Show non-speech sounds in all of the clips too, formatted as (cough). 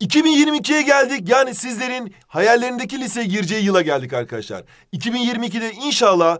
2022'ye geldik. Yani sizlerin hayallerindeki liseye gireceği yıla geldik arkadaşlar. 2022'de inşallah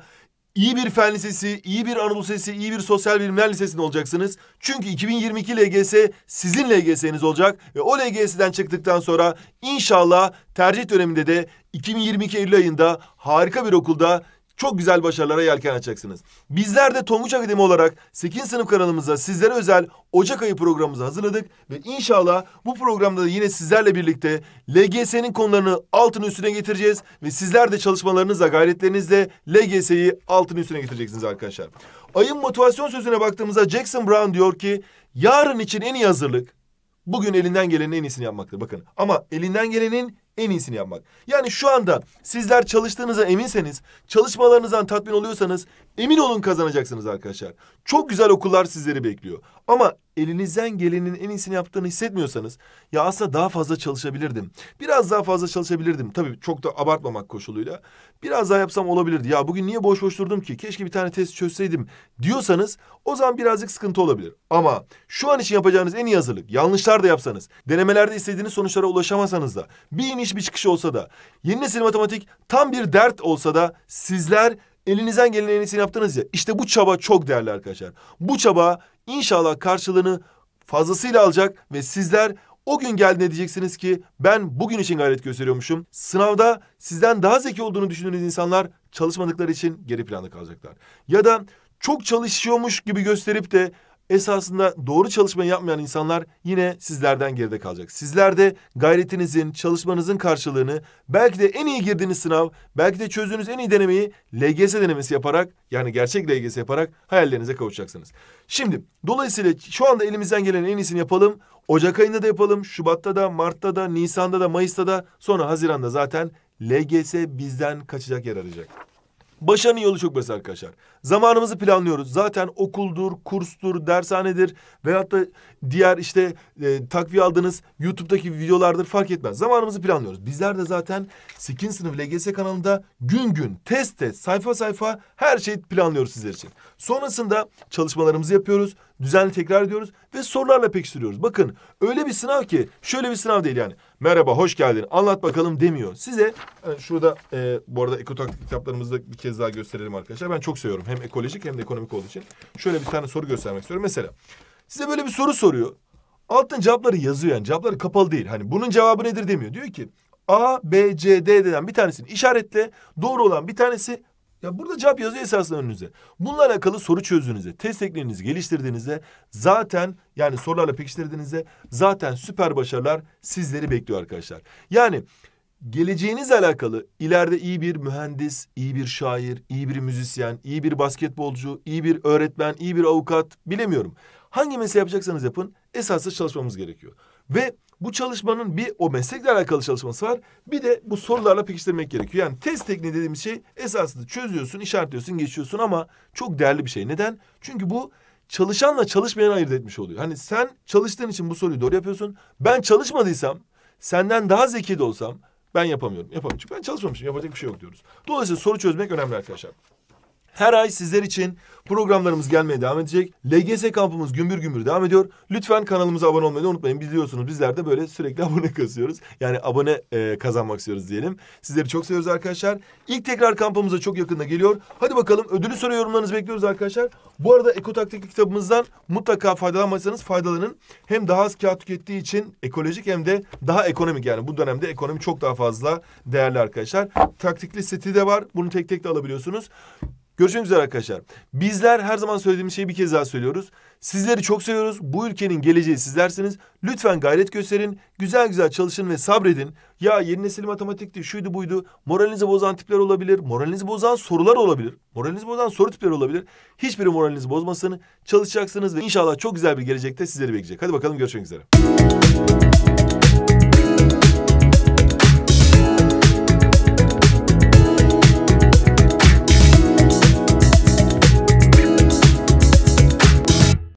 iyi bir fen lisesi, iyi bir Anadolu Lisesi, iyi bir sosyal bilimler lisesinde olacaksınız. Çünkü 2022 LGS sizin LGS'niz olacak ve o LGS'den çıktıktan sonra inşallah tercih döneminde de 2022 Eylül ayında harika bir okulda çok güzel başarılara yelken açacaksınız. Bizler de Tonguç Akademi olarak 8. sınıf kanalımıza sizlere özel Ocak ayı programımızı hazırladık ve inşallah bu programda da yine sizlerle birlikte LGS'nin konularını altın üstüne getireceğiz ve sizler de çalışmalarınızla, gayretlerinizle LGS'yi altın üstüne getireceksiniz arkadaşlar. Ayın motivasyon sözüne baktığımızda Jackson Brown diyor ki yarın için en iyi hazırlık bugün elinden gelenin en iyisini yapmaktır. Bakın ama elinden gelenin en iyisini yapmak. Yani şu anda sizler çalıştığınıza eminseniz, çalışmalarınızdan tatmin oluyorsanız emin olun kazanacaksınız arkadaşlar. Çok güzel okullar sizleri bekliyor. Ama elinizden gelenin en iyisini yaptığını hissetmiyorsanız ya aslında daha fazla çalışabilirdim. Biraz daha fazla çalışabilirdim. Tabii çok da abartmamak koşuluyla. Biraz daha yapsam olabilirdi. Ya bugün niye boş boş durdum ki? Keşke bir tane test çözseydim diyorsanız o zaman birazcık sıkıntı olabilir. Ama şu an için yapacağınız en iyi hazırlık. Yanlışlar da yapsanız, denemelerde istediğiniz sonuçlara ulaşamasanız da, bir iniş bir çıkış olsa da, yeni nesil matematik tam bir dert olsa da sizler elinizden gelen en iyisini yaptınız ya. İşte bu çaba çok değerli arkadaşlar. Bu çaba İnşallah karşılığını fazlasıyla alacak ve sizler o gün geldiğinde diyeceksiniz ki ben bugün için gayret gösteriyormuşum. Sınavda sizden daha zeki olduğunu düşündüğünüz insanlar çalışmadıkları için geri planda kalacaklar. Ya da çok çalışıyormuş gibi gösterip de esasında doğru çalışmayı yapmayan insanlar yine sizlerden geride kalacak. Sizler de gayretinizin, çalışmanızın karşılığını belki de en iyi girdiğiniz sınav, belki de çözdüğünüz en iyi denemeyi LGS denemesi yaparak yani gerçek LGS yaparak hayallerinize kavuşacaksınız. Şimdi dolayısıyla şu anda elimizden gelen en iyisini yapalım. Ocak ayında da yapalım, Şubat'ta da, Mart'ta da, Nisan'da da, Mayıs'ta da sonra Haziran'da zaten LGS bizden kaçacak yer arayacak. Başarının yolu çok basit arkadaşlar. Zamanımızı planlıyoruz. Zaten okuldur, kurstur, dershanedir veyahut da diğer işte e, takviye aldığınız YouTube'daki videolardır fark etmez. Zamanımızı planlıyoruz. Bizler de zaten 8. sınıf LGS kanalında gün gün, test test, sayfa sayfa her şeyi planlıyoruz sizler için. Sonrasında çalışmalarımızı yapıyoruz. Düzenli tekrar ediyoruz ve sorularla pekiştiriyoruz. Bakın öyle bir sınav ki şöyle bir sınav değil yani. Merhaba hoş geldin anlat bakalım demiyor. Size yani e, şurada e, bu arada ekotaktik kitaplarımızda bir kez daha gösterelim arkadaşlar. Ben çok seviyorum hem ekolojik hem de ekonomik olduğu için. Şöyle bir tane soru göstermek istiyorum. Mesela size böyle bir soru soruyor. Altın cevapları yazıyor yani cevapları kapalı değil. Hani bunun cevabı nedir demiyor. Diyor ki A, B, C, D deden bir tanesini işaretle. Doğru olan bir tanesi ya burada cevap yazıyor esasında önünüze. Bununla alakalı soru çözdüğünüzde, test tekniğinizi geliştirdiğinizde zaten yani sorularla pekiştirdiğinizde zaten süper başarılar sizleri bekliyor arkadaşlar. Yani geleceğinizle alakalı ileride iyi bir mühendis, iyi bir şair, iyi bir müzisyen, iyi bir basketbolcu, iyi bir öğretmen, iyi bir avukat bilemiyorum. Hangi mesleği yapacaksanız yapın esaslı çalışmamız gerekiyor. Ve bu çalışmanın bir o meslekle alakalı çalışması var. Bir de bu sorularla pekiştirmek gerekiyor. Yani test tekniği dediğimiz şey esasında çözüyorsun, işaretliyorsun, geçiyorsun ama çok değerli bir şey. Neden? Çünkü bu çalışanla çalışmayan ayırt etmiş oluyor. Hani sen çalıştığın için bu soruyu doğru yapıyorsun. Ben çalışmadıysam, senden daha zeki de olsam ben yapamıyorum. Yapamıyorum çünkü ben çalışmamışım. Yapacak bir şey yok diyoruz. Dolayısıyla soru çözmek önemli arkadaşlar. Her ay sizler için programlarımız gelmeye devam edecek. LGS kampımız gümbür gümbür devam ediyor. Lütfen kanalımıza abone olmayı unutmayın. Biliyorsunuz bizler de böyle sürekli (laughs) abone kazıyoruz. Yani abone e, kazanmak istiyoruz diyelim. Sizleri çok seviyoruz arkadaşlar. İlk tekrar kampımıza çok yakında geliyor. Hadi bakalım ödülü soru yorumlarınızı bekliyoruz arkadaşlar. Bu arada ekotaktik kitabımızdan mutlaka faydalanmazsanız faydalanın. Hem daha az kağıt tükettiği için ekolojik hem de daha ekonomik. Yani bu dönemde ekonomi çok daha fazla değerli arkadaşlar. Taktikli seti de var. Bunu tek tek de alabiliyorsunuz. Görüşmek üzere arkadaşlar. Bizler her zaman söylediğimiz şeyi bir kez daha söylüyoruz. Sizleri çok seviyoruz. Bu ülkenin geleceği sizlersiniz. Lütfen gayret gösterin. Güzel güzel çalışın ve sabredin. Ya yeni nesil matematikti, şuydu buydu. Moralinizi bozan tipler olabilir. Moralinizi bozan sorular olabilir. Moralinizi bozan soru tipleri olabilir. Hiçbiri moralinizi bozmasın. Çalışacaksınız ve inşallah çok güzel bir gelecekte sizleri bekleyecek. Hadi bakalım görüşmek üzere.